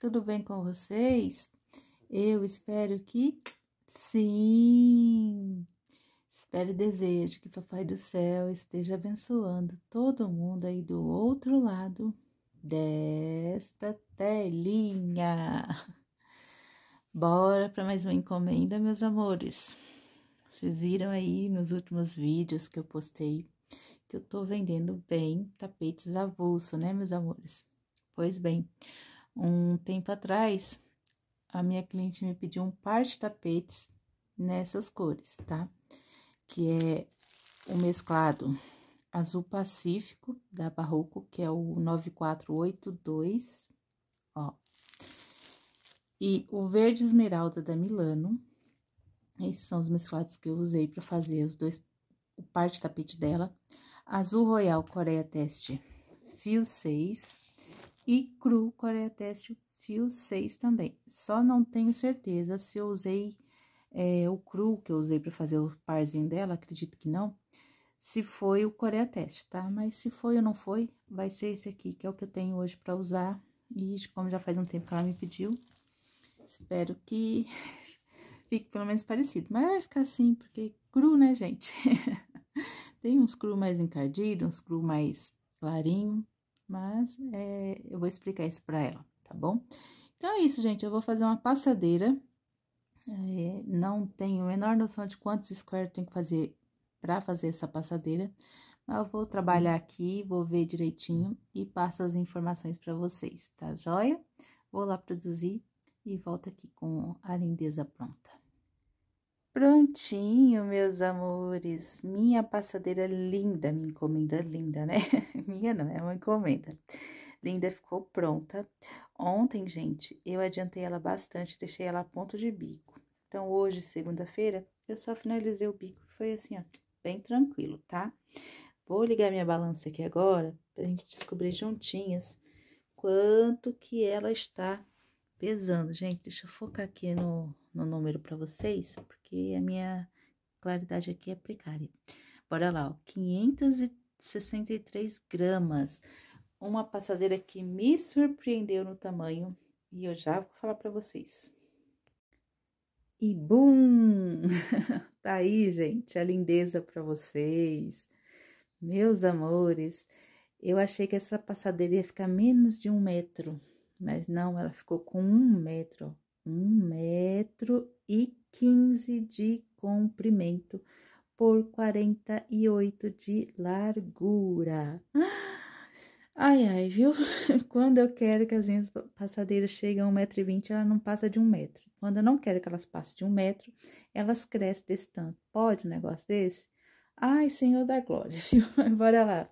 tudo bem com vocês? Eu espero que sim! Espero e desejo que Papai do Céu esteja abençoando todo mundo aí do outro lado desta telinha. Bora para mais uma encomenda, meus amores. Vocês viram aí nos últimos vídeos que eu postei que eu tô vendendo bem tapetes avulso, né, meus amores? Pois bem, um tempo atrás, a minha cliente me pediu um par de tapetes nessas cores, tá? Que é o mesclado azul pacífico da Barroco, que é o 9482, ó. E o verde esmeralda da Milano. Esses são os mesclados que eu usei para fazer os dois, o par de tapete dela. Azul Royal Coreia Teste Fio 6 e cru coreia teste fio 6 também. Só não tenho certeza se eu usei é, o cru que eu usei para fazer o parzinho dela, acredito que não, se foi o Coreia Teste, tá? Mas se foi ou não foi, vai ser esse aqui, que é o que eu tenho hoje para usar. E como já faz um tempo que ela me pediu, espero que fique pelo menos parecido. Mas vai ficar assim, porque cru, né, gente? Tem uns cru mais encardido, uns cru mais clarinho, mas é, eu vou explicar isso para ela, tá bom? Então, é isso, gente. Eu vou fazer uma passadeira. É, não tenho a menor noção de quantos squares tem que fazer para fazer essa passadeira, mas eu vou trabalhar aqui, vou ver direitinho e passo as informações para vocês, tá joia? Vou lá produzir e volto aqui com a lindeza pronta. Prontinho, meus amores, minha passadeira linda, minha encomenda linda, né? minha não, é uma encomenda. Linda ficou pronta. Ontem, gente, eu adiantei ela bastante, deixei ela a ponto de bico. Então, hoje, segunda-feira, eu só finalizei o bico, foi assim, ó, bem tranquilo, tá? Vou ligar minha balança aqui agora, pra gente descobrir juntinhas quanto que ela está pesando. Gente, deixa eu focar aqui no no número para vocês, porque a minha claridade aqui é precária. Bora lá, ó, 563 gramas. Uma passadeira que me surpreendeu no tamanho e eu já vou falar para vocês. E bum! tá aí, gente, a lindeza para vocês. Meus amores, eu achei que essa passadeira ia ficar menos de um metro, mas não, ela ficou com um metro, um metro e quinze de comprimento por 48 de largura. Ai, ai, viu? Quando eu quero que as minhas passadeiras cheguem a 1,20m, ela não passa de um metro. Quando eu não quero que elas passem de um metro, elas crescem desse tanto. Pode um negócio desse? Ai, Senhor da Glória, viu? Bora lá.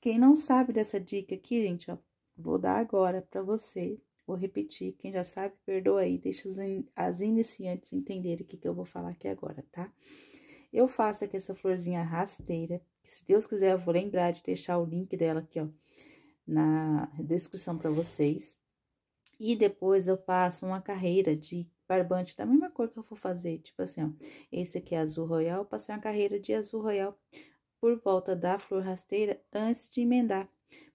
Quem não sabe dessa dica aqui, gente, ó, vou dar agora para você Vou repetir, quem já sabe, perdoa aí, deixa as, iniciantes entenderem o que, que eu vou falar aqui agora, tá? Eu faço aqui essa florzinha rasteira, que se Deus quiser eu vou lembrar de deixar o link dela aqui, ó, na descrição para vocês. E depois eu passo uma carreira de barbante da mesma cor que eu vou fazer, tipo assim, ó, esse aqui é azul royal, passei uma carreira de azul royal por volta da flor rasteira antes de emendar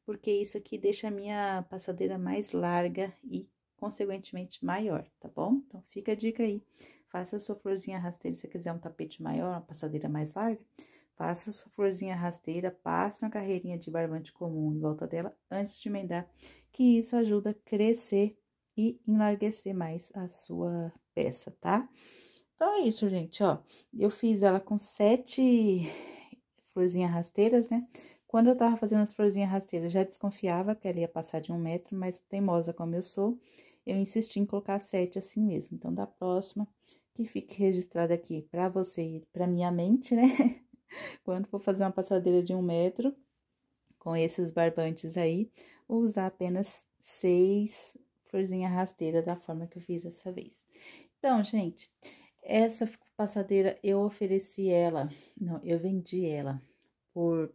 porque isso aqui deixa a minha passadeira mais larga e, consequentemente, maior, tá bom? Então, fica a dica aí. Faça a sua florzinha rasteira, se você quiser um tapete maior, uma passadeira mais larga, faça a sua florzinha rasteira, passe uma carreirinha de barbante comum em volta dela antes de emendar, que isso ajuda a crescer e enlarguecer mais a sua peça, tá? Então, é isso, gente, ó. Eu fiz ela com sete florzinhas rasteiras, né? Quando eu estava fazendo as florzinhas rasteiras, já desconfiava que ela ia passar de um metro, mas teimosa como eu sou, eu insisti em colocar sete assim mesmo. Então, da próxima, que fique registrado aqui para você e para minha mente, né? Quando for fazer uma passadeira de um metro, com esses barbantes aí, vou usar apenas seis florzinhas rasteiras da forma que eu fiz dessa vez. Então, gente, essa passadeira eu ofereci ela, não, eu vendi ela por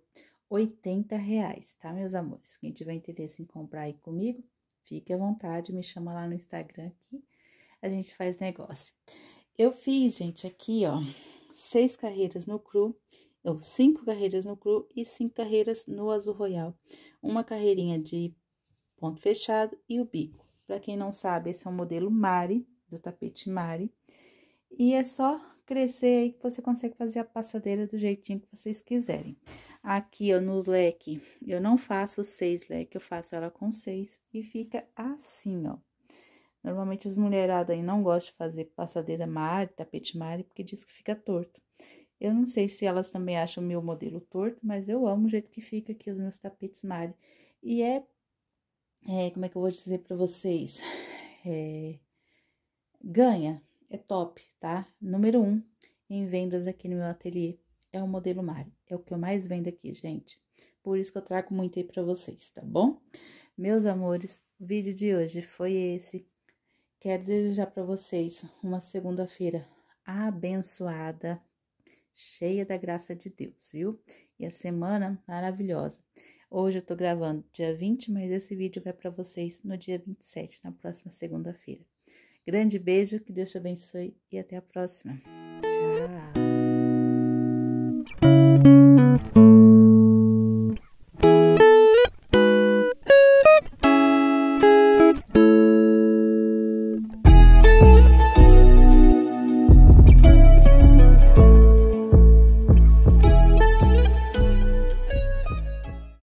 80 reais, tá, meus amores? Quem tiver interesse em comprar aí comigo, fique à vontade, me chama lá no Instagram aqui, a gente faz negócio. Eu fiz, gente, aqui, ó, seis carreiras no cru, ou cinco carreiras no cru e cinco carreiras no azul royal. Uma carreirinha de ponto fechado e o bico. Para quem não sabe, esse é o modelo Mari, do tapete Mari. E é só crescer aí que você consegue fazer a passadeira do jeitinho que vocês quiserem. Aqui, ó, nos leque, eu não faço seis leque, eu faço ela com seis e fica assim, ó. Normalmente as mulheradas aí não gostam de fazer passadeira mare, tapete mare, porque diz que fica torto. Eu não sei se elas também acham o meu modelo torto, mas eu amo o jeito que fica aqui os meus tapetes mare. E é, é como é que eu vou dizer para vocês? É, ganha, é top, tá? Número um em vendas aqui no meu ateliê é o modelo Mari. É o que eu mais vendo aqui, gente. Por isso que eu trago muito aí pra vocês, tá bom? Meus amores, o vídeo de hoje foi esse. Quero desejar para vocês uma segunda-feira abençoada, cheia da graça de Deus, viu? E a semana maravilhosa. Hoje eu tô gravando dia 20, mas esse vídeo vai para vocês no dia 27, na próxima segunda-feira. Grande beijo, que Deus te abençoe e até a próxima. Tchau!